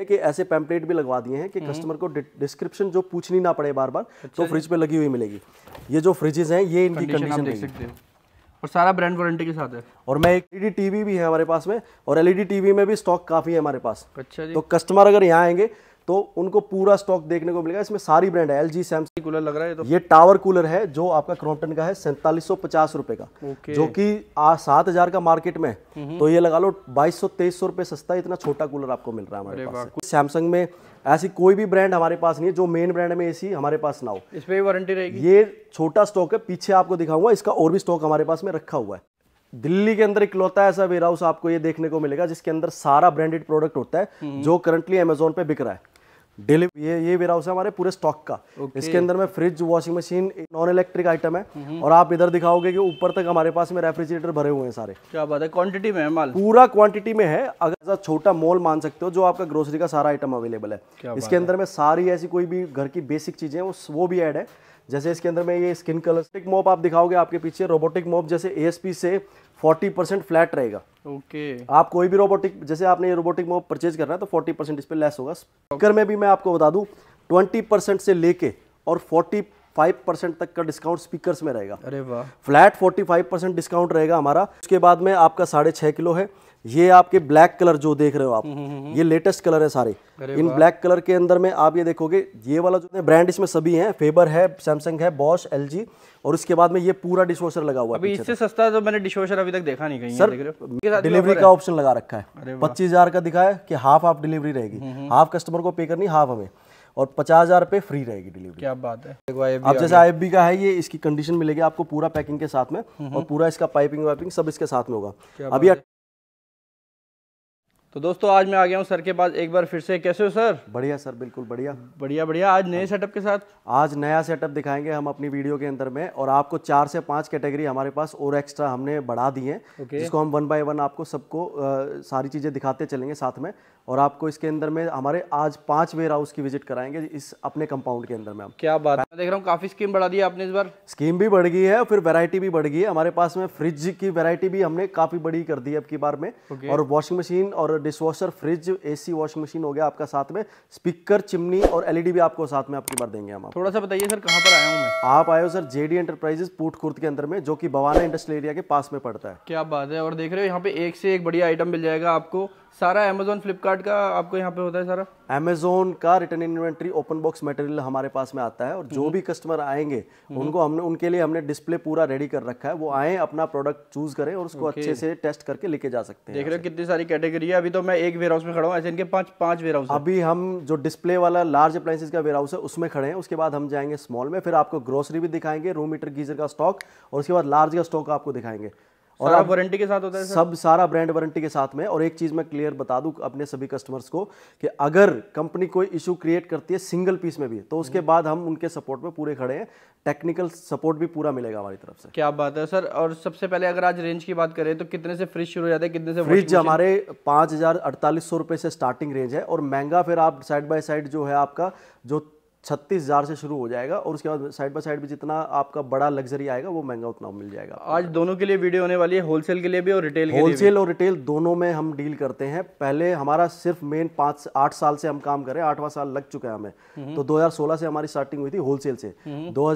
है कि ऐसे पैम्पलेट भी लगवा दिए हैं कि कस्टमर हम्म। को डिस्क्रिप्शन जो पूछनी ना पड़े बार बार तो फ्रिज अच्छा। पे लगी हुई मिलेगी ये जो फ्रिजेज हैं ये इनकी कंडीशन देख सकते हो और सारा ब्रांड वारंटी के साथ है और मैं एक एलईडी टीवी भी है हमारे पास में और एलईडी टीवी में भी स्टॉक काफ़ी है हमारे पास अच्छा जी तो कस्टमर अगर यहाँ आएंगे तो उनको पूरा स्टॉक देखने को मिलेगा इसमें सारी ब्रांड है एल जी सैमसंग कूलर लग रहा है तो ये टावर कूलर है जो आपका क्रॉम्पटन का है सैंतालीस सौ पचास रुपए का okay. जो कि सात हजार का मार्केट में हम्म। तो ये लगा लो बाईस सौ तेईस सौ रुपए सस्ता इतना छोटा कूलर आपको मिल रहा है हमारे पास सैमसंग में ऐसी कोई भी ब्रांड हमारे पास नहीं है जो मेन ब्रांड में एसी हमारे पास ना हो इस पर वारंटी रहेगी ये छोटा स्टॉक है पीछे आपको दिखाऊंगा इसका और भी स्टॉक हमारे पास में रखा हुआ है दिल्ली के अंदर इकलौता ऐसा वेयर हाउस आपको ये देखने को मिलेगा जिसके अंदर सारा ब्रांडेड प्रोडक्ट होता है हम्म। जो करंटली अमेजोन पे बिक रहा है डिलीवरी ये ये वेयर हाउस है हमारे पूरे स्टॉक का okay. इसके अंदर में fridge washing machine non electric item है हम्म। और आप इधर दिखाओगे कि ऊपर तक हमारे पास में रेफ्रिजरेटर भरे हुए हैं सारे क्या बात है क्वांटिटी में है माल पूरा क्वांटिटी में है अगर ऐसा छोटा मॉल मान सकते हो जो आपका ग्रोसरी का सारा आइटम अवेलेबल है इसके अंदर में सारी ऐसी कोई भी घर की बेसिक चीजें वो भी एड है जैसे इसके अंदर में ये स्किन कलर स्टिक मोप आप दिखाओगे आपके पीछे रोबोटिक मोप जैसे ए से 40 परसेंट फ्लैट रहेगा ओके okay. आप कोई भी रोबोटिक जैसे आपने ये रोबोटिक मोप परचेज करना है तो 40 परसेंट इस पर लेस होगा स्पीकर में भी मैं आपको बता दूँ ट्वेंटी परसेंट से लेके और फोर्टी फाइव परसेंट तक का डिस्काउंट स्पीकर्स में रहेगा अरे वाह flat forty five percent discount रहेगा हमारा उसके बाद में आपका साढ़े किलो है ये आपके ब्लैक कलर जो देख रहे हो आप हम्म, हम्म, हम्म। ये लेटेस्ट कलर है सारे इन ब्लैक कलर के अंदर में आप ये देखोगे ये वाला जो ब्रांड इसमें सभी हैं फेबर है सैमसंग है बॉश एल और इसके बाद में ये पूरा डिशवॉशर लगा हुआ है इससे सस्ता तो मैंने डिशवॉशर अभी तक देखा नहीं सर डिलीवरी का ऑप्शन लगा रखा है पच्चीस हजार का दिखाया कि हाफ आप डिलीवरी रहेगी हाफ कस्टमर को पे करनी हाफ हमें और पचास हजार रुपए फ्री रहेगी डिलीवरी क्या बात है आप जैसे आई का है ये इसकी कंडीशन मिलेगी आपको पूरा पैकिंग के साथ में और पूरा इसका पाइपिंग वाइपिंग सब इसके साथ में होगा अभी तो दोस्तों आज मैं आ गया हूँ सर के पास एक बार फिर से कैसे हो सर बढ़िया सर बिल्कुल बढ़िया बढ़िया बढ़िया आज नए सेटअप हाँ। के साथ आज नया सेटअप दिखाएंगे हम अपनी वीडियो के अंदर में और आपको चार से पांच कैटेगरी हमारे पास और एक्स्ट्रा हमने बढ़ा दी है जिसको हम वन बाय वन आपको सबको सारी चीज़ें दिखाते चलेंगे साथ में और आपको इसके अंदर में हमारे आज पांच वेयर हाउस की विजिट कराएंगे इस अपने कंपाउंड के अंदर में हम क्या बात है देख रहा हूँ काफ़ी स्कीम बढ़ा दी है आपने इस बार स्कीम भी बढ़ गई है फिर वैरायटी भी बढ़ गई है हमारे पास में फ्रिज की वैरायटी भी हमने काफ़ी बड़ी कर दी है अब की बार में और वॉशिंग मशीन और डिशवाशर फ्रिज ए वॉशिंग मशीन हो गया आपका साथ में स्पीकर चिमनी और एलईडी भी आपको साथ में आपकी बार देंगे हम थोड़ा सा बताइए सर कहाँ पर आया हूँ मैं आप आयो sir J D enterprises Puthkhurd के अंदर में जो की बवाना इंडस्ट्रियल एरिया के पास में पड़ता है क्या बात है और देख रहे हो यहाँ पे एक से एक बढ़िया आइटम मिल जाएगा आपको सारा अमेजोन फ्लिपकार्ट का आपको यहाँ पे होता है सारा अमेजोन का return inventory open box material हमारे पास में आता है और जो हम्म। भी कस्टमर आएंगे हम्म। उनको हमने उनके लिए हमने डिस्प्ले पूरा रेडी कर रखा है वो आए अपना प्रोडक्ट चूज करें और उसको अच्छे से टेस्ट करके लेके जा सकते हैं देख रहे हो कितनी सारी कैटेगरी है अभी तो मैं एक वेयर हाउस में खड़ा हूँ ऐसे इनके पांच पांच वेयर हाउस अभी हम जो डिस्प्ले वाला लार्ज अप्लाइंसिस का वेयर हाउस है उसमें खड़े हैं उसके बाद हम जाएंगे स्मॉल में फिर आपको ग्रोसरी भी दिखाएंगे रूम मीटर गीजर का स्टॉक और उसके बाद लार्ज का स्टॉक आपको दिखाएंगे और आप वारंटी के साथ होता है सब सारा ब्रांड वारंटी के साथ में और एक चीज़ मैं क्लियर बता दूं अपने सभी कस्टमर्स को कि अगर कंपनी कोई इशू क्रिएट करती है सिंगल पीस में भी तो उसके हम्म। बाद हम उनके सपोर्ट में पूरे खड़े हैं टेक्निकल सपोर्ट भी पूरा मिलेगा हमारी तरफ से क्या बात है सर और सबसे पहले अगर आज रेंज की बात करें तो कितने से फ्रिज शुरू हो जाते हैं कितने से फ्रिज हमारे पाँच हज़ार अड़तालीस सौ रुपये से स्टार्टिंग रेंज है और महंगा फिर आप साइड बाई साइड जो है आपका जो छत्तीस हज़ार से शुरू हो जाएगा और उसके बाद साइड बाय साइड भी जितना आपका बड़ा लग्जरी आएगा वो महंगा उतना मिल जाएगा आज दोनों के लिए वीडियो होने वाली है होलसेल के लिए भी और रिटेल होलसेल और रिटेल दोनों में हम डील करते हैं पहले हमारा सिर्फ मेन पाँच आठ साल से हम काम करें आठवां साल लग चुका है हमें हम्म। तो दो से हमारी स्टार्टिंग हुई थी होलसेल से हम्म। दो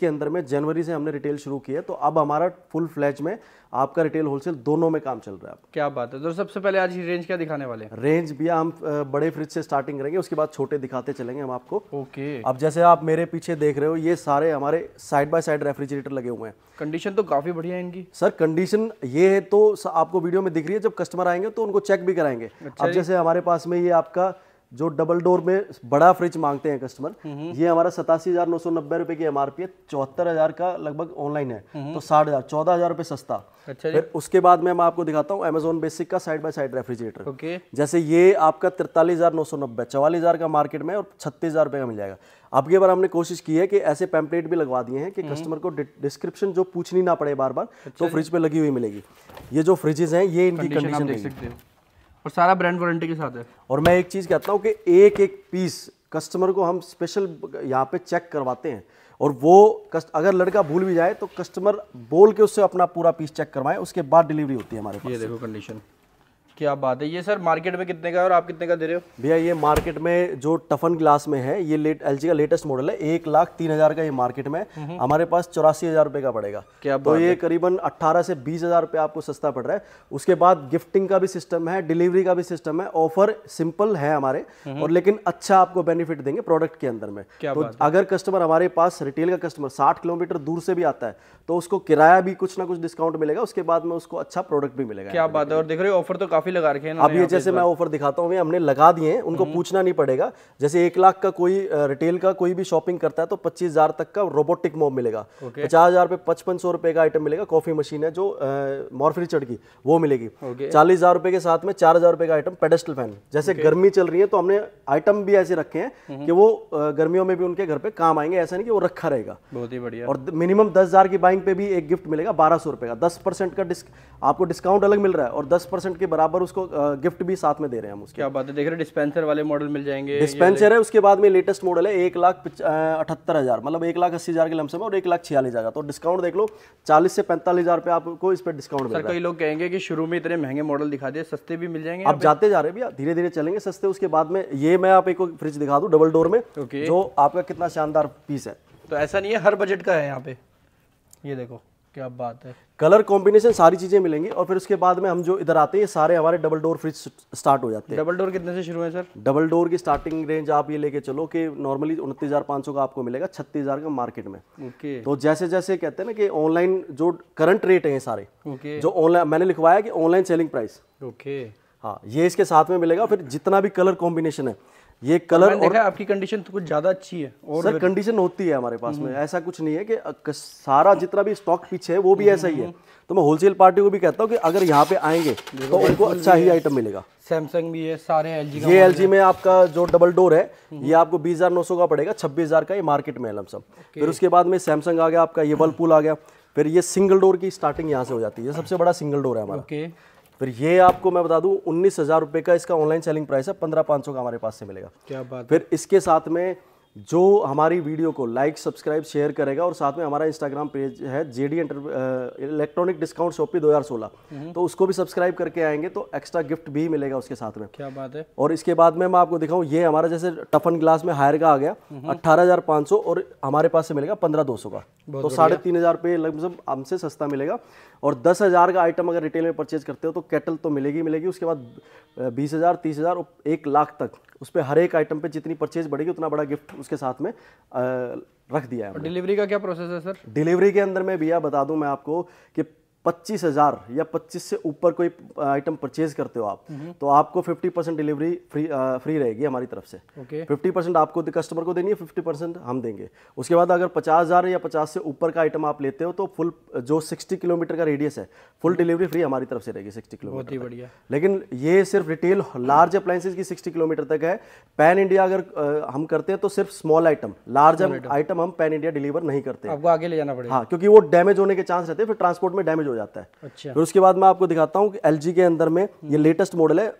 के अंदर में जनवरी से हमने रिटेल शुरू किया तो अब हमारा फुल फ्लैज में आपका रिटेल होलसेल दोनों में काम चल रहा है क्या बात है तो सबसे पहले आज ही रेंज क्या दिखाने वाले रेंज भी हम बड़े फ्रिज से स्टार्टिंग करेंगे उसके बाद छोटे दिखाते चलेंगे हम आपको ओके अब जैसे आप मेरे पीछे देख रहे हो ये सारे हमारे साइड बाय साइड रेफ्रिजरेटर लगे हुए हैं कंडीशन तो काफी बढ़िया है इनकी सर कंडीशन ये है तो आपको वीडियो में दिख रही है जब कस्टमर आएंगे तो उनको चेक भी कराएंगे अच्छा अब जैसे हमारे पास में ये आपका जो डबल डोर में बड़ा फ्रिज मांगते हैं कस्टमर हम्म। ये हमारा सतासी हजार नौ सौ नब्बे रुपए की एमआरपी है चौहत्तर हजार का लगभग ऑनलाइन है हम्म। तो साठ हजार चौदह हजार रुपए सस्ता अच्छा फिर उसके बाद में मैं आपको दिखाता हूँ अमेजोन बेसिक का side by side refrigerator okay जैसे ये आपका तिरतालीस हजार नौ सौ नब्बे चवालीस हजार का मार्केट में और छत्तीस हजार रुपए का मिल जाएगा अब के बार हमने कोशिश की है कि ऐसे पैम्पलेट भी लगवा दिए हैं कि कस्टमर हम्म। को डिस्क्रिप्शन जो पूछनी ना पड़े बार बार अच्छा तो फ्रिज पे लगी हुई मिलेगी ये जो फ्रिजेज हैं ये इनकी कंडीशन देख सकते हो और सारा ब्रांड वारंटी के साथ है और मैं एक चीज़ कहता हूँ कि एक एक पीस कस्टमर को हम स्पेशल यहाँ पे चेक करवाते हैं और वो कस्ट अगर लड़का भूल भी जाए तो कस्टमर बोल के उससे अपना पूरा पीस चेक करवाएं उसके बाद डिलीवरी होती है हमारे पास ये देखो कंडीशन क्या बात है ये सर मार्केट में कितने का है और आप कितने का दे रहे हो भैया ये मार्केट में जो टफन ग्लास में है ये लेट एल का लेटेस्ट मॉडल है एक लाख तीन हजार का ये मार्केट में हम्म। हमारे पास चौरासी हजार रुपये का पड़ेगा क्या तो ये करीबन अट्ठारह से बीस हजार रुपये आपको सस्ता पड़ रहा है उसके बाद गिफ्टिंग का भी सिस्टम है डिलीवरी का भी सिस्टम है ऑफर सिंपल है हमारे हम्म। और लेकिन अच्छा आपको बेनिफिट देंगे प्रोडक्ट के अंदर में तो अगर कस्टमर हमारे पास रिटेल का कस्टमर साठ किलोमीटर दूर से भी आता है तो उसको किराया भी कुछ ना कुछ डिस्काउंट मिलेगा उसके बाद में उसको अच्छा प्रोडक्ट भी मिलेगा क्या बात है और देख रहे हो ऑफर तो काफी काफी लगा रखे हैं अब ये जैसे मैं ऑफर दिखाता हूँ हमने लगा दिए उनको हम्म। पूछना नहीं पड़ेगा जैसे एक लाख का कोई रिटेल का कोई भी शॉपिंग करता है तो पच्चीस हजार तक का रोबोटिक मोब मिलेगा पचास हजार रुपए पचपन सौ रुपए का आइटम मिलेगा कॉफी मशीन है जो चढ़ की वो मिलेगी चालीस हजार रुपए के साथ में चार हजार रुपए का आइटम पेडेस्टल फैन जैसे गर्मी चल रही है तो हमने आइटम भी ऐसे रखे हैं हम्म। कि वो गर्मियों में भी उनके घर पे काम आएंगे ऐसा नहीं कि वो रखा रहेगा बहुत ही बढ़िया और मिनिमम दस हजार की बाइंग पे भी एक गिफ्ट मिलेगा बारह सौ रुपए का दस परसेंट का डिस्क आपको डिस्काउंट अलग मिल रहा है और दस परसेंट के बराबर और उसको गिफ्ट भी साथ में दे रहे हैं हम उसके क्या बात है देख रहे डिस्पेंसर वाले मॉडल मिल जाएंगे डिस्पेंसर है उसके बाद में लेटेस्ट मॉडल है एक लाख अठहत्तर हज़ार मतलब एक लाख अस्सी हज़ार के लमसम और एक लाख छियालीस हज़ार तो डिस्काउंट देख लो चालीस से पैंतालीस हज़ार रुपये आपको इस पर डिस्काउंट मिलेगा कई लोग कहेंगे कि शुरू में इतने महंगे मॉडल दिखा दिए सस्ते भी मिल जाएंगे आप जाते जा रहे भैया धीरे धीरे चलेंगे सस्ते उसके बाद में ये मैं आप एक फ्रिज दिखा दू डबल डोर में जो आपका कितना शानदार पीस है तो ऐसा नहीं है हर बजट का है यहाँ पे ये देखो क्या बात है कलर कॉम्बिनेशन सारी चीज़ें मिलेंगी और फिर उसके बाद में हम जो इधर आते हैं सारे हमारे डबल डोर फ्रिज स्टार्ट हो जाते हैं डबल डोर कितने से शुरू है सर डबल डोर की स्टार्टिंग रेंज आप ये लेके चलो कि नॉर्मली उनतीस का आपको मिलेगा छत्तीस का मार्केट में okay. तो जैसे जैसे कहते हैं ना कि ऑनलाइन जो करंट रेट है सारे okay. जो ऑनलाइन मैंने लिखवाया कि online selling price okay okay. हाँ ये इसके साथ में मिलेगा फिर जितना भी कलर कॉम्बिनेशन है ये कलर और देखा आपकी कंडीशन तो कुछ ज़्यादा अच्छी है और सर कंडीशन होती है हमारे पास में हम्म। ऐसा कुछ नहीं है कि सारा जितना भी स्टॉक पीछे है वो भी ऐसा ही है हम्म। तो मैं होलसेल पार्टी को भी कहता हूँ कि अगर यहाँ पे आएंगे तो उनको अच्छा ही आइटम मिलेगा सैमसंग भी है सारे एल जी ये एल जी में आपका जो डबल डोर है हम्म। ये आपको बीस हज़ार नौ सौ का पड़ेगा छब्बीस हज़ार का ये मार्केट में है लमसम फिर उसके बाद में सैमसंग आ गया आपका ये वर्लपूल आ गया फिर ये सिंगल डोर की स्टार्टिंग यहाँ से हो जाती है सबसे बड़ा सिंगल डोर है हमारा फिर ये आपको मैं बता दूं उन्नीस हज़ार रुपये का इसका ऑनलाइन सेलिंग प्राइस है पंद्रह पांच सौ का हमारे पास से मिलेगा क्या बात फिर इसके साथ में जो हमारी वीडियो को लाइक सब्सक्राइब शेयर करेगा और साथ में हमारा इंस्टाग्राम पेज है J D electronic discount shop दो हज़ार सोलह हम्म। तो उसको भी सब्सक्राइब करके आएंगे तो एक्स्ट्रा गिफ्ट भी मिलेगा उसके साथ में क्या बात है और इसके बाद में मैं आपको दिखाऊँ ये हमारा जैसे टफन ग्लास में हायर का आ गया हम्म। अट्ठारह और हमारे पास से मिलेगा पंद्रह दो का तो साढ़े तीन हज़ार पे लगभग हमसे सस्ता मिलेगा और दस हज़ार का आइटम अगर रिटेल में परचेज करते हो तो कैटल तो मिलेगी मिलेगी उसके बाद uh, बीस हज़ार तीस हज़ार और एक लाख तक उस पर हर एक आइटम पे जितनी परचेज बढ़ेगी उतना बड़ा गिफ्ट उसके साथ में रख दिया है डिलीवरी का क्या प्रोसेस है सर डिलीवरी के अंदर मैं भैया बता दूं मैं आपको कि पच्चीस हज़ार या पच्चीस से ऊपर कोई आइटम परचेज करते हो आप हम्म। तो आपको फिफ्टी परसेंट डिलीवरी फ्री आ, फ्री रहेगी हमारी तरफ से फिफ्टी okay. परसेंट आपको कस्टमर को देनी है फिफ्टी परसेंट हम देंगे उसके बाद अगर पचास हज़ार या पचास से ऊपर का आइटम आप लेते हो तो फुल जो सिक्सटी किलोमीटर का रेडियस है फुल डिलीवरी फ्री हमारी तरफ से रहेगी सिक्सटी किलोमीटर बढ़िया लेकिन ये सिर्फ रिटेल लार्ज अप्लाइंसेज की सिक्सटी किलोमीटर तक है पैन इंडिया अगर हम करते हैं तो सिर्फ स्मॉल आइटम लार्ज आइटम हम पैन इंडिया डिलीवर नहीं करते आपको आगे ले जाना पड़ेगा हाँ, क्योंकि वो डैमेज होने के चांस रहते हैं फिर ट्रांसपोर्ट में डैमेज हो जाता है अच्छा फिर उसके बाद मैं आपको दिखाता हूँ कि एल के अंदर में ये लेटेस्ट मॉडल है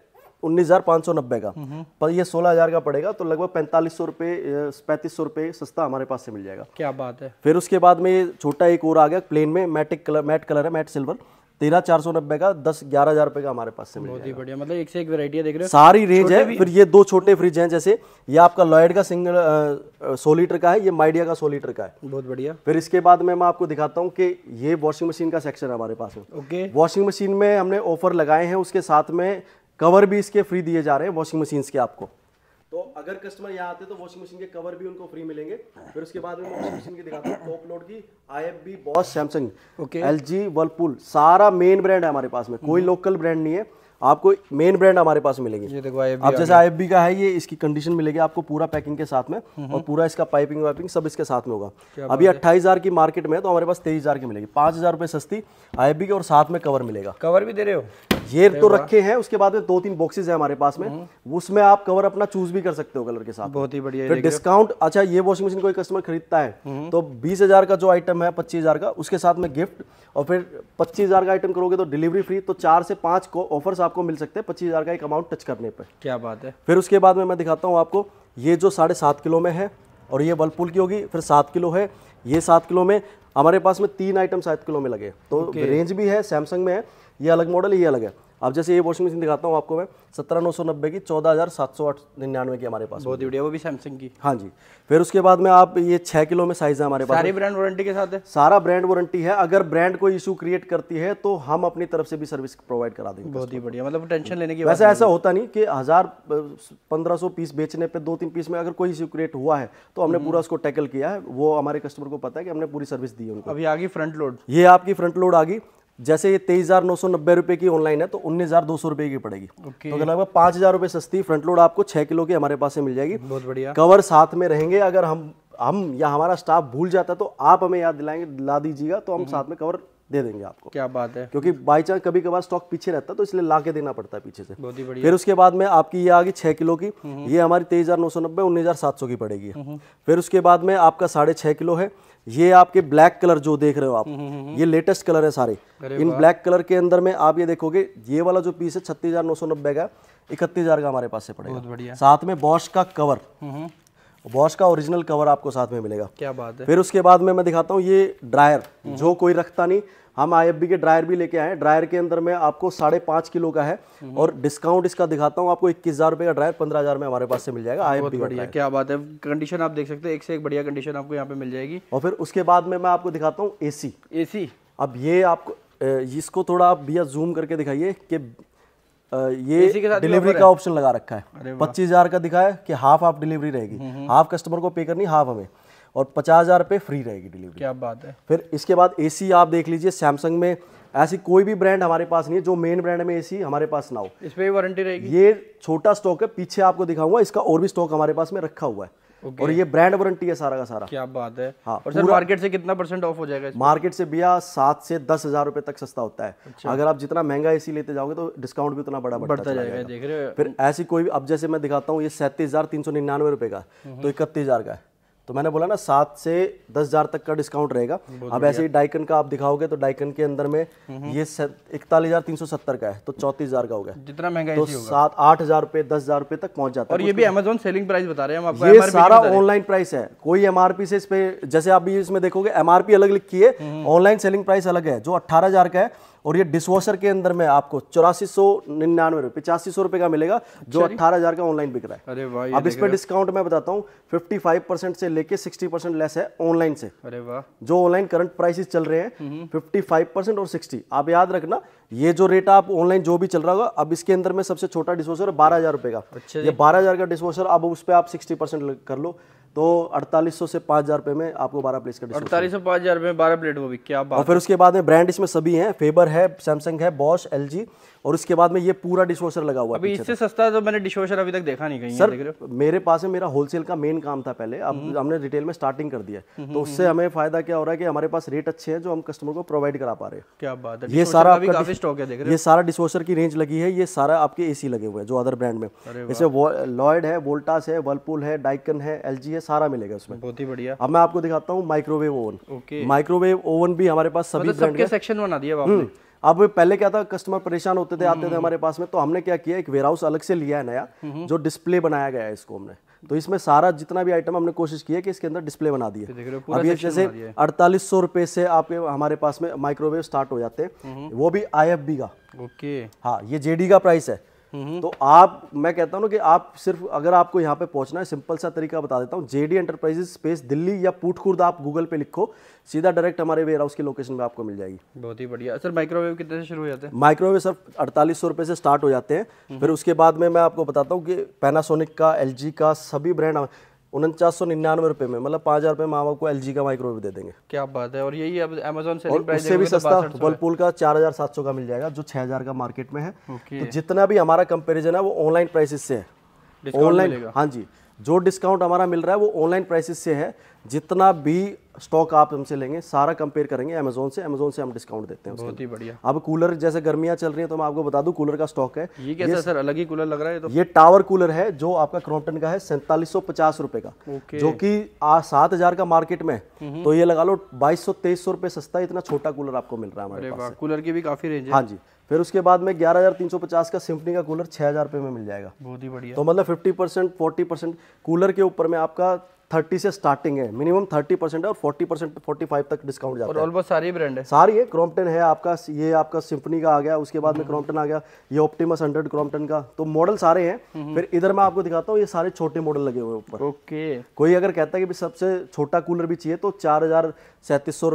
उन्नीस का हम्म हम्म। पर ये सोलह का पड़ेगा तो लगभग पैंतालीस सौ रुपये पैंतीस सौ रुपये सस्ता हमारे पास से मिल जाएगा क्या बात है फिर उसके बाद में छोटा एक और आ गया प्लेन में मैटिक कलर मैट कलर है मैट सिल्वर तेरह चार सौ नब्बे का दस ग्यारह हजार रुपए का हमारे पास से बहुत ही बढ़िया मतलब एक से एक वैरायटी देख रहे हो सारी रेंज है फिर ये दो छोटे फ्रिज हैं जैसे ये आपका लॉयड का सिंगल सौ लीटर का है ये माइडिया का सौ लीटर का है बहुत बढ़िया फिर इसके बाद में मैं आपको दिखाता हूँ कि ये वॉशिंग मशीन का सेक्शन हमारे पास है ओके वॉशिंग मशीन में हमने ऑफर लगाए हैं उसके साथ में कवर भी इसके फ्री दिए जा रहे हैं वॉशिंग मशीन के आपको तो अगर कस्टमर यहाँ आते तो वॉशिंग मशीन के कवर भी उनको फ्री मिलेंगे फिर उसके बाद में वॉशिंग मशीन की दिखाता हूँ टॉप लोड की I F B Bosch Samsung L G Whirlpool सारा मेन ब्रांड है हमारे पास में कोई लोकल हम्म। ब्रांड नहीं है आपको मेन ब्रांड हमारे पास मिलेगी ये देखो आप जैसे आई का है ये इसकी कंडीशन मिलेगी आपको पूरा पैकिंग के साथ में हम्म, और हम्म। पूरा इसका पाइपिंग वाइपिंग सब इसके साथ में होगा अभी अट्ठाईस हजार की मार्केट में है तो हमारे पास तेईस हजार की मिलेगी पांच हजार रुपए सस्ती आई की और साथ में कवर मिलेगा कवर भी दे रहे हो ये तो रखे हैं उसके बाद में दो तीन बॉक्सेज है हमारे पास में हम्म। उसमें आप कवर अपना चूज भी कर सकते हो कलर के साथ बहुत ही बढ़िया डिस्काउंट अच्छा ये वॉशिंग मशीन कोई कस्टमर खरीदता है तो बीस हजार का जो आइटम है पच्चीस हजार का उसके साथ में गिफ्ट और फिर पच्चीस हजार का आइटम करोगे तो डिलीवरी फ्री तो चार से पांच ऑफर्स आप आपको मिल सकते हैं पच्चीस हज़ार का एक अमाउंट टच करने पर क्या बात है फिर उसके बाद में मैं दिखाता हूँ आपको ये जो साढ़े सात किलो में है और ये वर्लपुल की होगी फिर सात किलो है ये सात किलो में हमारे पास में तीन आइटम सात किलो में लगे तो रेंज भी है सैमसंग में है ये अलग मॉडल ये अलग है अब जैसे ये वॉशिंग मशीन दिखाता हूँ आपको मैं सत्रह नौ सौ नब्बे की चौदह हज़ार सात सौ आठ निन्यानवे की हमारे पास बहुत वो भी सैमसंग की हाँ जी फिर उसके बाद में आप ये छः किलो में साइज़ है हमारे पास सारी ब्रांड वारंटी के साथ है सारा ब्रांड वारंटी है अगर ब्रांड कोई इशू क्रिएट करती है तो हम अपनी तरफ से भी सर्विस प्रोवाइड करा देंगे बहुत ही बढ़िया मतलब टेंशन लेने की वैसे ऐसा होता नहीं कि हज़ार पंद्रह सौ पीस बेचने पर दो तीन पीस में अगर कोई इशू क्रिएट हुआ है तो हमने पूरा हम्म। उसको टैकल किया है वो हमारे कस्टमर को पता है कि हमने पूरी सर्विस दी है उनको अभी आ गई फ्रंट लोड ये आपकी फ्रंट लोड आ गई जैसे ये तेईस हज़ार नौ सौ नब्बे रुपए की ऑनलाइन है तो उन्नीस हज़ार दो सौ रुपए की पड़ेगी okay. तो लगभग पांच हज़ार रुपए सस्ती फ्रंट लोड आपको छह किलो की हमारे पास से मिल जाएगी बहुत बढ़िया कवर साथ में रहेंगे अगर हम हम या हमारा स्टाफ भूल जाता तो आप हमें याद दिलाएंगे दिला दीजिएगा तो हम हम्म। साथ में कवर दे देंगे आपको क्या बात है क्योंकि बाई चांस कभी कभार स्टॉक पीछे रहता है तो इसलिए ला के देना पड़ता है पीछे से बहुत ही बढ़िया फिर उसके बाद में आपकी ये आ गई छह किलो की हम्म। ये हमारी तेईस हज़ार नौ सौ नब्बे उन्नीस हज़ार सात सौ की पड़ेगी हम्म। फिर उसके बाद में आपका साढ़े छह किलो है ये आपके ब्लैक कलर जो देख रहे हो आप हम्म, हम्म, हम्म। ये लेटेस्ट कलर है सारे इन ब्लैक कलर के अंदर में आप ये देखोगे ये वाला जो पीस है छत्तीस हजार नौ सौ नब्बे का इकतीस हजार का हमारे पास से पड़ेगा साथ में बॉश का कवर बॉश का ओरिजिनल कवर आपको साथ में मिलेगा क्या बात है फिर उसके बाद में मैं दिखाता हूँ ये ड्रायर जो कोई रखता नहीं हम आई के ड्रायर भी लेके आए ड्रायर के अंदर में आपको साढ़े पाँच किलो का है हम्म। और डिस्काउंट इसका दिखाता हूँ आपको इक्कीस हज़ार रुपए का ड्रायर पंद्रह हज़ार में हमारे पास से मिल जाएगा आई बढ़िया क्या बात है कंडीशन आप देख सकते हैं एक से एक बढ़िया कंडीशन आपको यहाँ पे मिल जाएगी और फिर उसके बाद में मैं आपको दिखाता हूँ ए सी अब ये आपको इसको थोड़ा आप भैया जूम करके दिखाइए कि ये डिलीवरी का ऑप्शन लगा रखा है पच्चीस हजार का दिखाया कि हाफ आप डिलीवरी रहेगी हाफ हम्म, कस्टमर हम्म। को पे करनी हाफ हमें और पचास हज़ार रुपये फ्री रहेगी डिलीवरी क्या बात है फिर इसके बाद ए आप देख लीजिए सैमसंग में ऐसी कोई भी ब्रांड हमारे पास नहीं है जो मेन ब्रांड में ए हमारे पास ना हो इस पर वारंटी रहेगी ये छोटा स्टॉक है पीछे आपको दिखाऊंगा इसका और भी स्टॉक हमारे पास में रखा हुआ है Okay. और ये ब्रांड वारंटी है सारा का सारा क्या बात है हाँ, और सर मार्केट से कितना परसेंट ऑफ हो जाएगा मार्केट से भैया सात से दस हजार रुपए तक सस्ता होता है अच्छा। अगर आप जितना महंगा एसी लेते जाओगे तो डिस्काउंट भी उतना बड़ा बढ़ता जाएगा देख रहे हो फिर ऐसी कोई भी अब जैसे मैं दिखाता हूँ ये सैंतीस हजार तीन सौ निन्यानवे रुपए का हम्म। तो इकतीस हजार का है तो मैंने बोला ना सात से दस हजार तक का डिस्काउंट रहेगा अब ऐसे ही डाइकन का आप दिखाओगे तो डाइकन के अंदर में हम्म। ये इकतालीस हजार तीन सौ सत्तर का है तो चौतीस हजार का होगा जितना महंगा तो सात आठ हजार रुपए दस हजार रुपए तक पहुंच जाता है और ये भी अमेजोन सेलिंग प्राइस बता रहे हैं हम आपको ये सारा ऑनलाइन प्राइस है कोई एमआरपी से इस पे जैसे आप भी इसमें देखोगे एमआरपी अलग लिखी है ऑनलाइन सेलिंग प्राइस अलग है जो अट्ठारह का है और ये डिशवॉशर के अंदर में आपको चौरासी सौ निन्यानवे रुपए पिचासी सौ रुपए का मिलेगा जो अट्ठारह अच्छा हज़ार का ऑनलाइन बिक रहा है अरे भाई अब इस पर डिस्काउंट मैं बताता हूँ फिफ्टी फाइव परसेंट से लेके सिक्सटी परसेंट लेस है ऑनलाइन से अरे वाह जो ऑनलाइन करंट प्राइसेस चल रहे हैं फिफ्टी फाइव परसेंट और सिक्सटी आप याद रखना ये जो रेट आप ऑनलाइन जो भी चल रहा होगा अब इसके अंदर में सबसे छोटा डिशवॉशर बारह हज़ार रुपए का अच्छा ये बारह हज़ार का डिशवॉशर अब उस पर आप सिक्सटी परसेंट कर लो तो 4800 से 5000 रुपए में आपको 12 प्लेट का अड़तालीस सौ पाँच हज़ार में बारह प्लेट वो भी क्या बात और फिर उसके बाद में ब्रांड इसमें सभी हैं फेबर है सैमसंग है बॉश एल और उसके बाद में ये पूरा डिशवॉशर लगा हुआ है अभी इससे सस्ता तो मैंने डिशवॉशर अभी तक देखा नहीं कहीं सर मेरे पास है मेरा होलसेल का मेन काम था पहले अब हम्म। हमने रिटेल में स्टार्टिंग कर दिया हम्म, तो हम्म, उससे हमें फायदा क्या हो रहा है कि हमारे पास रेट अच्छे हैं जो हम कस्टमर को प्रोवाइड करा पा रहे हैं क्या बात है ये सारा काफी स्टॉक है देख रहे ये सारा डिशवॉशर की रेंज लगी है ये सारा आपके एसी लगे हुए हैं जो अदर ब्रांड में जैसे लॉयड है वोल्टास है वर्लपूल है डाइकन है एल है चाहिए सारा मिलेगा उसमें बहुत ही बढ़िया अब मैं आपको दिखाता हूँ माइक्रोवेव ओवन माइक्रोवेव ओवन भी हमारे पास सभी ब्रांड मतलब के सेक्शन बना दिया हम्म। अब पहले क्या था कस्टमर परेशान होते थे आते थे हम्म। हमारे पास में तो हमने क्या किया एक वेयरहाउस अलग से लिया है नया हम्म। जो डिस्प्ले बनाया गया है इसको हमने तो इसमें सारा जितना भी आइटम हमने कोशिश की है कि इसके अंदर डिस्प्ले बना दिए अब ये जैसे अड़तालीस सौ रुपए से आपके हमारे पास में माइक्रोवेव स्टार्ट हो जाते हैं वो भी आई का ओके हाँ ये जेडी का प्राइस है तो आप मैं कहता हूँ ना कि आप सिर्फ अगर आपको यहाँ पे पहुँचना है सिंपल सा तरीका बता देता हूँ जेडी एंटरप्राइजेज स्पेस दिल्ली या खुर्द आप गूगल पे लिखो सीधा डायरेक्ट हमारे वेयर हाउस की लोकेशन में आपको मिल जाएगी बहुत ही बढ़िया सर माइक्रोवेव कितने से शुरू हो जाते हैं माइक्रोवेव सर अड़तालीस सौ से स्टार्ट हो जाते हैं हम्म। फिर उसके बाद में मैं आपको बताता हूँ कि पैनासोनिक का एल का सभी ब्रांड उनचास सौ निन्यानवे रुपये में मतलब पांच हज़ार रुपए में आपको एल जी का माइक्रोवेव दे देंगे क्या बात है और यही अब अमेजोन से और उससे भी मतलब सस्ता वर्लपूल का चार हज़ार सात सौ का मिल जाएगा जो छह हज़ार का मार्केट में है तो जितना भी हमारा कंपेरिजन है वो ऑनलाइन प्राइसेस से है ऑनलाइन हाँ जी जो डिस्काउंट हमारा मिल रहा है वो ऑनलाइन प्राइसेस से है जितना भी स्टॉक आप हमसे लेंगे सारा कंपेयर करेंगे अमेजोन से अमेजोन से हम डिस्काउंट देते हैं बहुत ही बढ़िया अब कूलर जैसे गर्मियां चल रही है तो मैं आपको बता दूं कूलर का स्टॉक है ये कैसा ये, सर अलग ही कूलर लग रहा है तो ये टावर कूलर है जो आपका क्रॉम्पटन का है सैंतालीस सौ पचास रुपए का जो की सात हजार का मार्केट में तो ये लगा लो बाईस सौ तेईस सौ रुपए सस्ता इतना छोटा कूलर आपको मिल रहा है हमारे पास कूलर की भी काफी रेंज है हाँ जी फिर उसके बाद में 11,350 का सिम्फनी का कूलर 6,000 रुपए में मिल जाएगा बहुत ही बढ़िया तो मतलब 50 परसेंट फोर्टी परसेंट कूलर के ऊपर में आपका 30 से स्टार्टिंग है मिनिमम 30 परसेंट है और 40 परसेंट फोर्टी तक डिस्काउंट जाता और है ऑलमोस्ट सारी ब्रांड है सारी है क्रॉम्पटन है आपका ये आपका सिम्फनी का आ गया उसके बाद में क्रॉम्पटन आ गया ये ऑप्टिमस हंड्रेड क्रॉम्पटन का तो मॉडल सारे हैं हम्म। फिर इधर मैं आपको दिखाता हूँ ये सारे छोटे मॉडल लगे हुए ऊपर ओके कोई अगर कहता है कि सबसे छोटा कूलर भी चाहिए तो चार हजार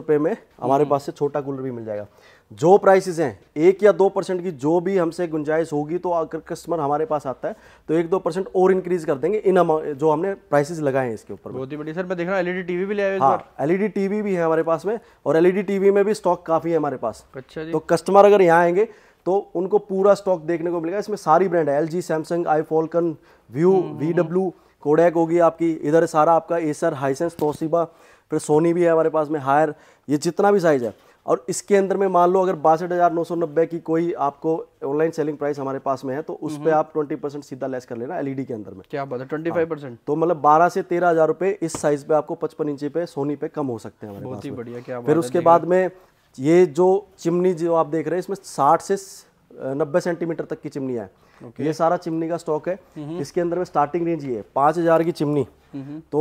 में हमारे हम्म। पास से छोटा कूलर भी मिल जाएगा जो प्राइसेस हैं एक या दो परसेंट की जो भी हमसे गुंजाइश होगी तो अगर कस्टमर हमारे पास आता है तो एक दो परसेंट और इंक्रीज कर देंगे इन जो हमने प्राइसेस लगाए हैं इसके ऊपर बहुत ही बढ़िया सर मैं देख रहा हूँ एलईडी टीवी e भी लिया आए हाँ एलईडी टीवी e भी है हमारे पास में और एलईडी टीवी e में भी स्टॉक काफ़ी है हमारे पास अच्छा जी तो कस्टमर अगर यहाँ आएंगे तो उनको पूरा स्टॉक देखने को मिलेगा इसमें सारी ब्रांड है L G Samsung I Falcon Vu V W Kodak होगी आपकी इधर सारा आपका एसर हाइसेंस तोसीबा फिर सोनी भी है हमारे पास में हायर ये जितना भी साइज़ है और इसके अंदर में मान लो अगर बासठ हज़ार नौ सौ नब्बे की कोई आपको ऑनलाइन सेलिंग प्राइस हमारे पास में है तो उस पर हम्म। आप ट्वेंटी परसेंट सीधा लेस कर लेना एलईडी e के अंदर में क्या बात है ट्वेंटी फाइव परसेंट तो मतलब बारह से तेरह हज़ार रुपए इस साइज पे आपको पचपन इंची पे सोनी पे कम हो सकते हैं हमारे बहुत ही बढ़िया क्या फिर उसके बाद में ये जो चिमनी जो आप देख रहे हैं इसमें साठ से नब्बे सेंटीमीटर तक की चिमनी है ये सारा चिमनी का स्टॉक है इसके अंदर में स्टार्टिंग रेंज ये पांच हज़ार की चिमनी तो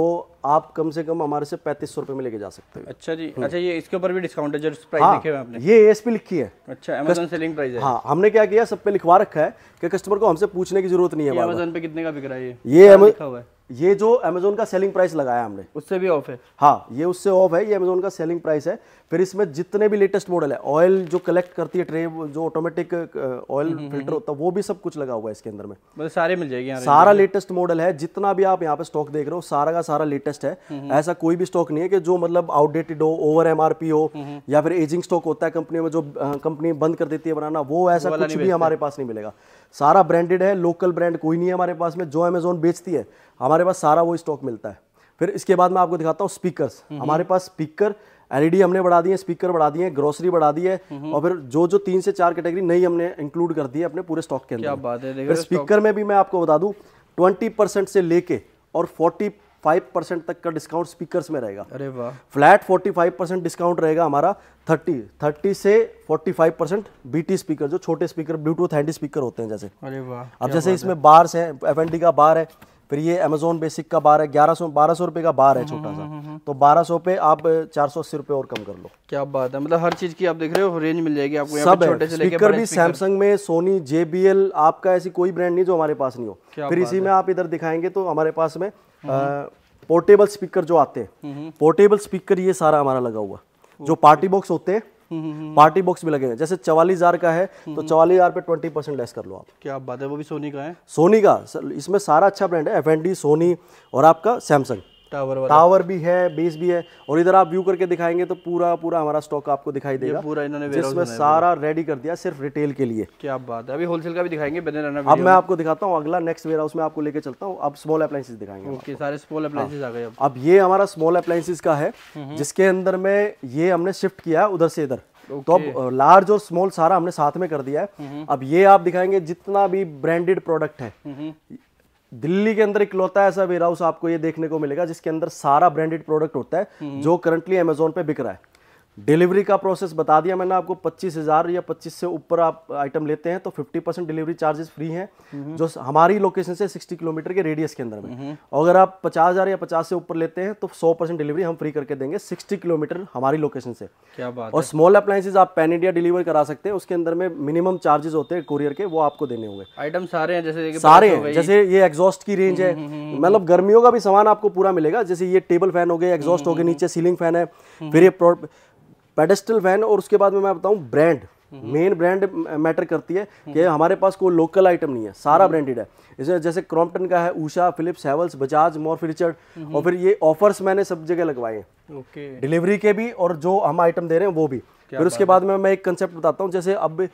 आप कम से कम हमारे से पैंतीस सौ रुपए में लेके जा सकते हैं अच्छा जी हम्म। अच्छा ये इसके ऊपर भी डिस्काउंट है जो प्राइस हाँ, लिखे हुए आपने ये एस लिखी है अच्छा अमेजोन सेलिंग प्राइस है हाँ हमने क्या किया सब पे लिखवा रखा है कि कस्टमर को हमसे पूछने की जरूरत नहीं है अमेजोन पे कितने का बिक रहा है ये ये ये जो अमेजोन का सेलिंग प्राइस लगाया हमने उससे भी ऑफ है हाँ ये उससे ऑफ है ये अमेजोन का सेलिंग प्राइस है फिर इसमें जितने भी लेटेस्ट मॉडल है ऑयल जो कलेक्ट करती है ट्रेन जो ऑटोमेटिक ऑयल फिल्टर होता है वो भी सब कुछ लगा हुआ है इसके अंदर में मतलब सारे मिल जाएगी सारा लेटेस्ट मॉडल है जितना भी आप यहाँ पे स्टॉक देख रहे हो सारा का सारा लेटेस्ट है हम्म, हम्म। ऐसा कोई भी स्टॉक नहीं है कि जो मतलब आउटडेटेड हो ओवर एम हो हम्म, या फिर एजिंग स्टॉक होता है कंपनी में जो कंपनी uh, बंद कर देती है बनाना वो ऐसा कुछ भी हमारे पास नहीं मिलेगा सारा ब्रांडेड है लोकल ब्रांड कोई नहीं है हमारे पास में जो अमेजोन बेचती है हमारे पास सारा वो स्टॉक मिलता है फिर इसके बाद मैं आपको दिखाता हूँ स्पीकर हमारे पास स्पीकर एलईडी हमने बढ़ा दी है स्पीकर बढ़ा दिए ग्रोसरी बढ़ा दी है हम्म। और फिर जो जो तीन से चार कैटेगरी नई हमने इंक्लूड कर दी है अपने पूरे स्टॉक के अंदर फिर स्पीकर में भी मैं आपको बता दू ट्वेंटी परसेंट से लेके और फोर्टी फाइव परसेंट तक का डिस्काउंट स्पीकर्स में रहेगा अरे वाह flat forty five percent discount रहेगा हमारा थर्टी थर्टी से forty five percent BT speaker जो छोटे स्पीकर ब्लूटूथ हैंडी स्पीकर होते हैं जैसे अरे वाह अब जैसे इसमें बार्स हैं एफ का बार है फिर ये अमेजोन बेसिक का बार है ग्यारह सौ बारह सौ रुपये का बार है हम्म, छोटा सा हम्म, हम्म, तो बारह सौ पे आप चार सौ अस्सी रुपये और कम कर लो क्या बात है मतलब हर चीज़ की आप देख रहे हो रेंज मिल जाएगी आपको सब स्पीकर भी सैमसंग में सोनी जे आपका ऐसी कोई ब्रांड नहीं जो हमारे पास नहीं हो फिर इसी में आप इधर दिखाएंगे तो हमारे पास में पोर्टेबल स्पीकर जो आते हैं पोर्टेबल स्पीकर ये सारा हमारा लगा हुआ जो पार्टी बॉक्स होते हैं पार्टी बॉक्स भी लगे हैं जैसे चवालीस हजार का है तो चवालीस हजार पे ट्वेंटी परसेंट लेस कर लो आप क्या बात है वो भी सोनी का है सोनी का इसमें सारा अच्छा ब्रांड है एफ सोनी और आपका सैमसंग टावर वाला टावर भी है बेस भी है और इधर आप व्यू करके दिखाएंगे तो पूरा पूरा हमारा स्टॉक आपको दिखाई देगा पूरा इन्होंने जिसमें सारा रेडी कर दिया सिर्फ रिटेल के लिए क्या बात है अभी होलसेल का भी दिखाएंगे बने रहना अब मैं आपको दिखाता हूँ अगला नेक्स्ट वेयर हाउस में आपको लेकर चलता हूँ अब स्मॉल अप्लाइंसिस दिखाएंगे सारे स्मॉल अप्लाइंसिस हाँ। आ गए अब ये हमारा स्मॉल अप्लाइंसिस का है हम्म हम्म। जिसके अंदर में ये हमने शिफ्ट किया है उधर से इधर Okay. तो अब लार्ज और स्मॉल सारा हमने साथ में कर दिया है हम्म अब ये आप दिखाएंगे जितना भी ब्रांडेड प्रोडक्ट है दिल्ली के अंदर इकलौता ऐसा वेयर हाउस आपको ये देखने को मिलेगा जिसके अंदर सारा ब्रांडेड प्रोडक्ट होता है जो करंटली अमेजोन पे बिक रहा है डिलीवरी का प्रोसेस बता दिया मैंने आपको 25,000 या 25 से ऊपर आप आइटम लेते हैं तो 50 परसेंट डिलीवरी चार्जेस फ्री हैं हम्म। जो हमारी लोकेशन से 60 किलोमीटर के रेडियस के अंदर में और हम्म। अगर आप 50,000 या 50 से ऊपर लेते हैं तो 100 परसेंट डिलीवरी हम फ्री करके देंगे 60 किलोमीटर हमारी लोकेशन से क्या बात और स्मॉल अप्लाइंसेज आप पैन इंडिया डिलीवर करा सकते हैं उसके अंदर में मिनिमम चार्जेस होते हैं कुरियर के वो आपको देने होंगे आइटम सारे हैं जैसे सारे हैं जैसे ये एग्जॉस्ट की रेंज है हम्म, मतलब गर्मियों का भी सामान आपको पूरा मिलेगा जैसे ये टेबल फैन हो गए एग्जॉस्ट हो गए नीचे सीलिंग फैन है फिर ये पेडेस्टल वैन और उसके बाद में मैं बताऊँ ब्रांड मेन ब्रांड मैटर करती है कि हमारे पास कोई लोकल आइटम नहीं है सारा ब्रांडेड है इसमें जैसे क्रॉम्पटन का है Usha Philips Havells Bajaj Morphy Richards और फिर ये ऑफर्स मैंने सब जगह लगवाए हैं डिलीवरी के भी और जो हम आइटम दे रहे हैं वो भी फिर उसके बाद में मैं एक कंसेप्ट बताता हूँ जैसे अब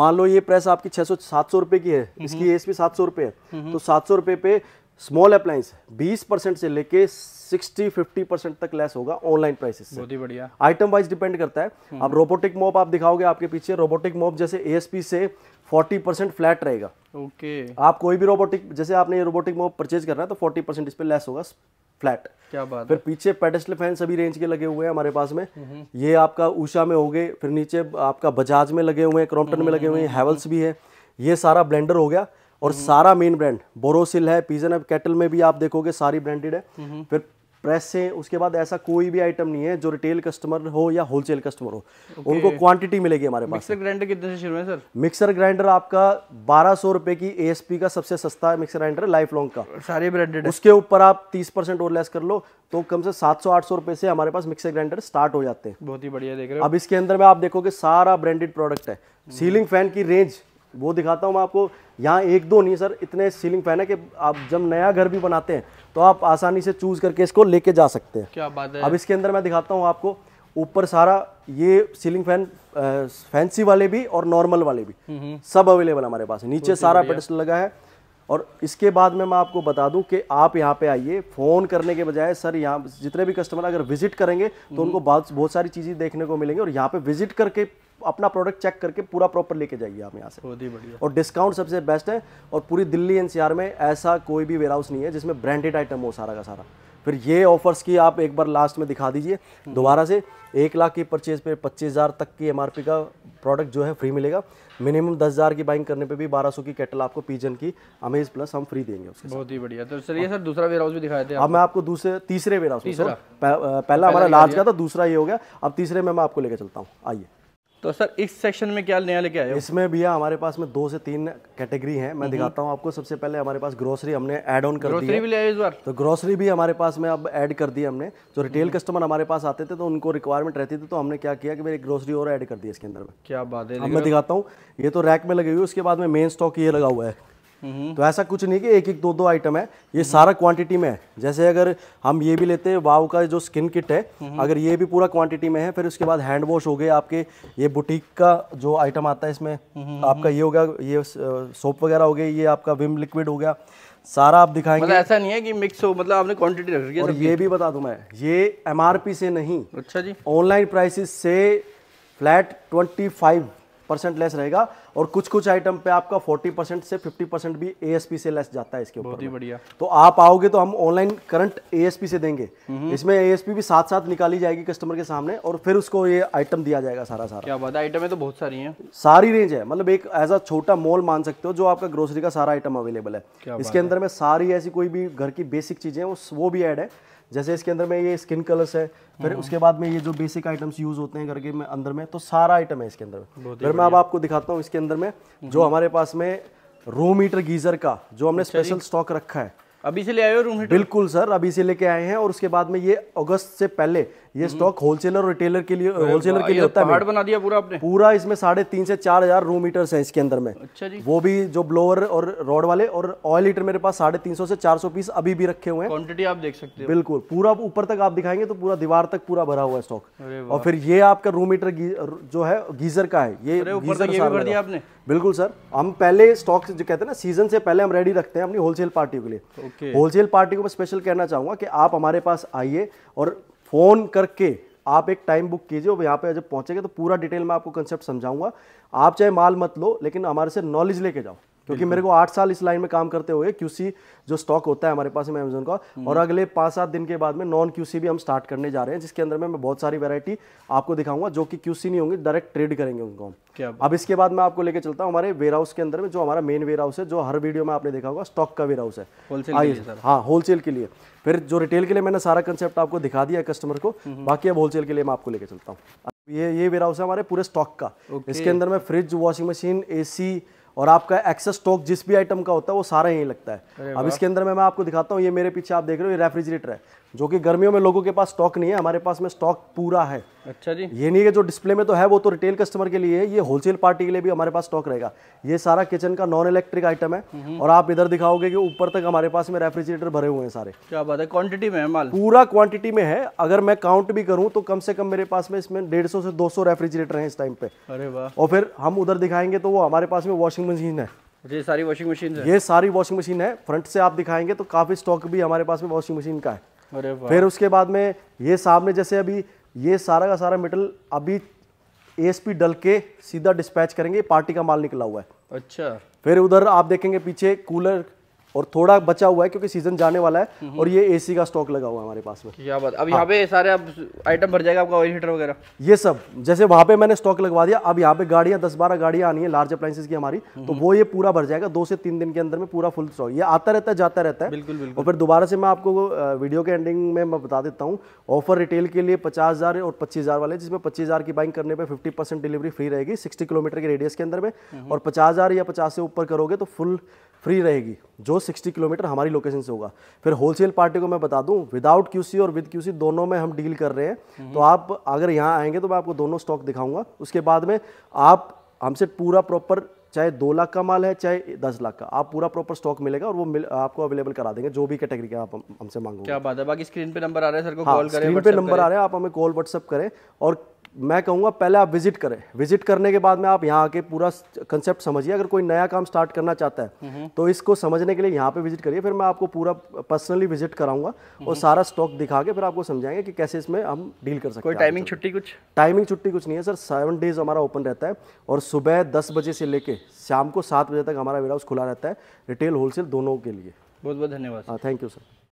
मान लो ये प्रेस आपकी 600 700 रुपए की है इसकी एस भी 700 रुपए है हम्म। तो 700 रुपए पे स्मॉल अप्लायंस 20 परसेंट से लेके 60 50 परसेंट तक लेस होगा ऑनलाइन प्राइसेस से बहुत ही बढ़िया आइटम वाइज डिपेंड करता है हम्म। अब रोबोटिक मॉप आप दिखाओगे आपके पीछे रोबोटिक मॉप जैसे ए से 40 परसेंट फ्लैट रहेगा ओके okay. आप कोई भी रोबोटिक जैसे आपने ये रोबोटिक मॉप परचेज करना है तो 40 परसेंट इस पर लेस होगा फ्लैट क्या बात फिर पीछे पेडेस्टल फैन सभी रेंज के लगे हुए हैं हमारे पास में हम्म। ये आपका उषा में हो गए फिर नीचे आपका बजाज में लगे हुए हैं क्रॉम्पटन में लगे हुए हैं हैवल्स हम्म। भी है ये सारा ब्लेंडर हो गया और सारा मेन ब्रांड बोरोसिल है पीजन एफ कैटल में भी आप देखोगे सारी ब्रांडेड है हम्म। फिर प्रेस से उसके बाद ऐसा कोई भी आइटम नहीं है जो रिटेल कस्टमर हो या होलसेल कस्टमर हो okay. उनको क्वांटिटी मिलेगी हमारे पास मिक्सर ग्राइंडर कितने से शुरू है सर मिक्सर ग्राइंडर आपका बारह सौ रुपए की ए का सबसे सस्ता मिक्सर ग्राइंडर लाइफ लॉन्ग का सारे ब्रांडेड उसके ऊपर आप तीस परसेंट और लेस कर लो तो कम से सात सौ आठ सौ रुपए से हमारे पास मिक्सर ग्राइंडर स्टार्ट हो जाते हैं बहुत ही बढ़िया देख रहे हो अब इसके अंदर में आप देखोगे सारा ब्रांडेड प्रोडक्ट है सीलिंग हम्म। फैन की रेंज वो दिखाता हूँ मैं आपको यहाँ एक दो नहीं सर इतने सीलिंग फैन है कि आप जब नया घर भी बनाते हैं तो आप आसानी से चूज़ करके इसको लेके जा सकते हैं क्या बात है अब इसके अंदर मैं दिखाता हूँ आपको ऊपर सारा ये सीलिंग फैन फैंसी वाले भी और नॉर्मल वाले भी हम्म, हम्म। सब अवेलेबल हमारे पास नीचे सारा पेडस्टल लगा है और इसके बाद में मैं आपको बता दूं कि आप यहाँ पे आइए फ़ोन करने के बजाय सर यहाँ जितने भी कस्टमर अगर विजिट करेंगे तो हम्म। उनको बहुत बहुत सारी चीज़ें देखने को मिलेंगी और यहाँ पे विजिट करके अपना प्रोडक्ट चेक करके पूरा प्रॉपर लेके जाइए आप यहाँ से बहुत ही बढ़िया और डिस्काउंट सबसे बेस्ट है और पूरी दिल्ली एनसीआर में ऐसा कोई भी वेयर हाउस नहीं है जिसमें ब्रांडेड आइटम हो सारा का सारा फिर ये ऑफर्स की आप एक बार लास्ट में दिखा दीजिए हम्म। दोबारा से एक लाख की परचेज पे पच्चीस हज़ार तक की एमआरपी का प्रोडक्ट जो है फ्री मिलेगा मिनिमम दस हज़ार की बाइंग करने पे भी बारह सौ की कैटल आपको पीजन की अमेज प्लस हम फ्री देंगे उसके बहुत ही बढ़िया तो सर सर दूसरा वेयर हाउस भी दिखाया थे अब मैं आपको दूसरे तीसरे वेयर हाउस पहला हमारा लार्ज का था दूसरा ये हो गया अब तीसरे में मैं आपको लेकर चलता हूँ आइए तो सर इस सेक्शन में क्या नया लेके आया इसमें भैया हमारे पास में दो से तीन कैटेगरी हैं मैं दिखाता हूँ आपको सबसे पहले हमारे पास ग्रोसरी हमने ऐड ऑन कर दी है। भी इस बार तो ग्रोसरी भी हमारे पास में अब ऐड कर दी हमने जो रिटेल कस्टमर हमारे पास आते थे तो उनको रिक्वायरमेंट रहती थी तो हमने क्या किया कि मेरी ग्रोसरी और ऐड कर दी इसके अंदर में क्या बात है मैं दिखाता हूँ ये तो रैक में लगी हुई उसके बाद में मेन स्टॉक ये लगा हुआ है हम्म। तो ऐसा कुछ नहीं कि एक एक दो दो आइटम है ये सारा क्वांटिटी में है जैसे अगर हम ये भी लेते हैं वाव का जो स्किन किट है हम्म। अगर ये भी पूरा क्वांटिटी में है फिर उसके बाद हैंड वॉश हो गए आपके ये बुटीक का जो आइटम आता है इसमें हम्म, आपका ये हो गया ये सोप वगैरह हो गया ये आपका विम लिक्विड हो गया सारा आप दिखाएंगे मतलब ऐसा नहीं है कि मिक्स हो मतलब आपने क्वांटिटी रख रखी है और ये भी बता दूं मैं ये एमआरपी से नहीं अच्छा जी ऑनलाइन प्राइसेस से flat twenty five percent less रहेगा और कुछ कुछ आइटम पे आपका 40 परसेंट से 50 परसेंट भी एएसपी से लेस जाता है इसके ऊपर बहुत ही बढ़िया तो आप आओगे तो हम ऑनलाइन करंट एएसपी से देंगे हम्म। इसमें एएसपी भी साथ साथ निकाली जाएगी कस्टमर के सामने और फिर उसको ये आइटम दिया जाएगा सारा सारा क्या बात आइटम है तो बहुत सारी है सारी रेंज है मतलब एक एज अ छोटा मॉल मान सकते हो जो आपका ग्रोसरी का सारा आइटम अवेलेबल है इसके अंदर में सारी ऐसी कोई भी घर की बेसिक चीजें वो भी एड है जैसे इसके अंदर में ये स्किन कलर्स है फिर हाँ। उसके बाद में ये जो बेसिक आइटम्स यूज होते हैं घर के में अंदर में तो सारा आइटम है इसके अंदर में फिर मैं अब आपको दिखाता हूँ इसके अंदर में जो हम्म। हमारे पास में रो मीटर गीजर का जो हमने स्पेशल अच्छा स्टॉक रखा है अभी से ले आए हो रूम हीटर बिल्कुल सर अभी से लेके आए हैं और उसके बाद में ये अगस्त से पहले ये स्टॉक होलसेलर रिटेलर के लिए होलसेलर के लिए होता है बना दिया पूरा आपने पूरा इसमें साढ़े तीन से चार हजार रूम हीटर है इसके अंदर में अच्छा जी वो भी जो ब्लोअर और रॉड वाले और ऑयल हीटर मेरे पास साढ़े तीन सौ से चार सौ पीस अभी भी रखे हुए हैं क्वान्टिटी आप देख सकते हैं बिल्कुल पूरा ऊपर तक आप दिखाएंगे तो पूरा दीवार तक पूरा भरा हुआ है स्टॉक और फिर ये आपका रूम हीटर जो है गीजर का है ये गीजर आपने बिल्कुल सर हम पहले स्टॉक जो कहते हैं ना सीजन से पहले हम रेडी रखते हैं अपनी होलसेल पार्टियों के लिए okay. होलसेल पार्टी को मैं स्पेशल कहना चाहूँगा कि आप हमारे पास आइए और फ़ोन करके आप एक टाइम बुक कीजिए और यहाँ पे जब पहुँचेंगे तो पूरा डिटेल में आपको कंसेप्ट समझाऊंगा आप चाहे माल मत लो लेकिन हमारे से नॉलेज लेके जाओ क्योंकि मेरे को आठ साल इस लाइन में काम करते हुए क्यूसी जो स्टॉक होता है हमारे पास में अमेजोन का हम्म। और अगले पाँच सात दिन के बाद में नॉन क्यूसी भी हम स्टार्ट करने जा रहे हैं जिसके अंदर में मैं बहुत सारी वैरायटी आपको दिखाऊंगा जो कि क्यूसी नहीं होंगी डायरेक्ट ट्रेड करेंगे उनको हम अब इसके बाद मैं आपको लेकर चलता हूँ हमारे वेयर हाउस के अंदर में जो हमारा मेन वेयर हाउस है जो हर वीडियो में आपने देखा होगा स्टॉक का वेयर हाउस है आइए हाँ होलसेल के लिए फिर जो रिटेल के लिए मैंने सारा कंसेप्ट आपको दिखा दिया कस्टमर को हम्म। बाकी अब होलसेल के लिए मैं आपको लेकर चलता हूँ ये ये वेयर हाउस है हमारे पूरे स्टॉक का इसके अंदर में फ्रिज वॉशिंग मशीन एसी और आपका एक्सेस स्टॉक जिस भी आइटम का होता है वो सारा यहीं लगता है अब इसके अंदर मैं, मैं आपको दिखाता हूँ ये मेरे पीछे आप देख रहे हो ये रेफ्रिजरेटर है जो कि गर्मियों में लोगों के पास स्टॉक नहीं है हमारे पास में स्टॉक पूरा है अच्छा जी ये नहीं है जो डिस्प्ले में तो है वो तो रिटेल कस्टमर के लिए है ये होलसेल पार्टी के लिए भी हमारे पास स्टॉक रहेगा ये सारा किचन का नॉन इलेक्ट्रिक आइटम है हम्म। और आप इधर दिखाओगे कि ऊपर तक हमारे पास में रेफ्रिजरेटर भरे हुए हैं सारे क्या बात है क्वांटिटी में माल पूरा क्वांटिटी में है अगर मैं काउंट भी करूँ तो कम से कम मेरे पास में इसमें डेढ़ से दो रेफ्रिजरेटर है इस टाइम पे अरे वाह और फिर हम उधर दिखाएंगे तो वो हमारे पास में वॉशिंग मशीन है ये सारी वॉशिंग मशीन है ये सारी वॉशिंग मशीन है फ्रंट से आप दिखाएंगे तो काफी स्टॉक भी हमारे पास में वॉशिंग मशीन का है फिर उसके बाद में ये सामने जैसे अभी ये सारा का सारा मेटल अभी एएसपी डल के सीधा डिस्पैच करेंगे पार्टी का माल निकला हुआ है अच्छा फिर उधर आप देखेंगे पीछे कूलर और थोड़ा बचा हुआ है क्योंकि सीजन जाने वाला है हम्म। और ये एसी का स्टॉक लगा हुआ है हमारे पास में क्या बात अब हाँ। यहाँ पे सारे अब आइटम भर जाएगा आपका ऑयल हीटर वगैरह ये सब जैसे वहाँ पे मैंने स्टॉक लगवा दिया अब यहाँ पे गाड़ियाँ दस बारह गाड़ियाँ आनी है लार्ज अप्लाइंसेज की हमारी हम्म। तो वो ये पूरा भर जाएगा दो से तीन दिन के अंदर में पूरा फुल स्टॉक ये आता रहता है जाता रहता है बिल्कुल बिल्कुल और फिर दोबारा से मैं आपको वीडियो के एंडिंग में मैं बता देता हूँ ऑफर रिटेल के लिए पचास हज़ार और पच्चीस हज़ार वाले जिसमें पच्चीस हज़ार की बाइंग करने पर फिफ्टी परसेंट डिलीवरी फ्री रहेगी सिक्सटी किलोमीटर के रेडियस के अंदर में हम्म। और पचास हज़ार या पचास से ऊपर करोगे तो फुल फ्री रहेगी जो 60 किलोमीटर हमारी लोकेशन से होगा फिर होलसेल पार्टी को मैं बता दूं विदाउट क्यूसी और विद क्यूसी दोनों में हम डील कर रहे हैं तो हम्म। आप अगर यहाँ आएंगे तो मैं आपको दोनों स्टॉक दिखाऊंगा उसके बाद में आप हमसे पूरा प्रॉपर चाहे दो लाख का माल है चाहे दस लाख का आप पूरा प्रॉपर स्टॉक मिलेगा और वो मिल, आपको अवेलेबल करा देंगे जो भी कैटेगरी का आप हमसे मांगो क्या बात है बाकी स्क्रीन पे नंबर आ रहा है सर को कॉल हाँ, करें स्क्रीन पे नंबर आ रहा है आप हमें कॉल व्हाट्सअप करें और मैं कहूँगा पहले आप विजिट करें विजिट करने के बाद में आप यहाँ आके पूरा कंसेप्ट समझिए अगर कोई नया काम स्टार्ट करना चाहता है हम्म। तो इसको समझने के लिए यहाँ पे विजिट करिए फिर मैं आपको पूरा पर्सनली विजिट कराऊंगा और हम्म। सारा स्टॉक दिखा के फिर आपको समझाएंगे कि कैसे इसमें हम डील कर सकते हैं टाइमिंग छुट्टी कुछ टाइमिंग छुट्टी कुछ नहीं है सर सेवन डेज हमारा ओपन रहता है और सुबह दस बजे से लेके शाम को सात बजे तक हमारा वेयर हाउस खुला रहता है रिटेल होलसेल दोनों के लिए बहुत बहुत धन्यवाद थैंक यू सर हाँ,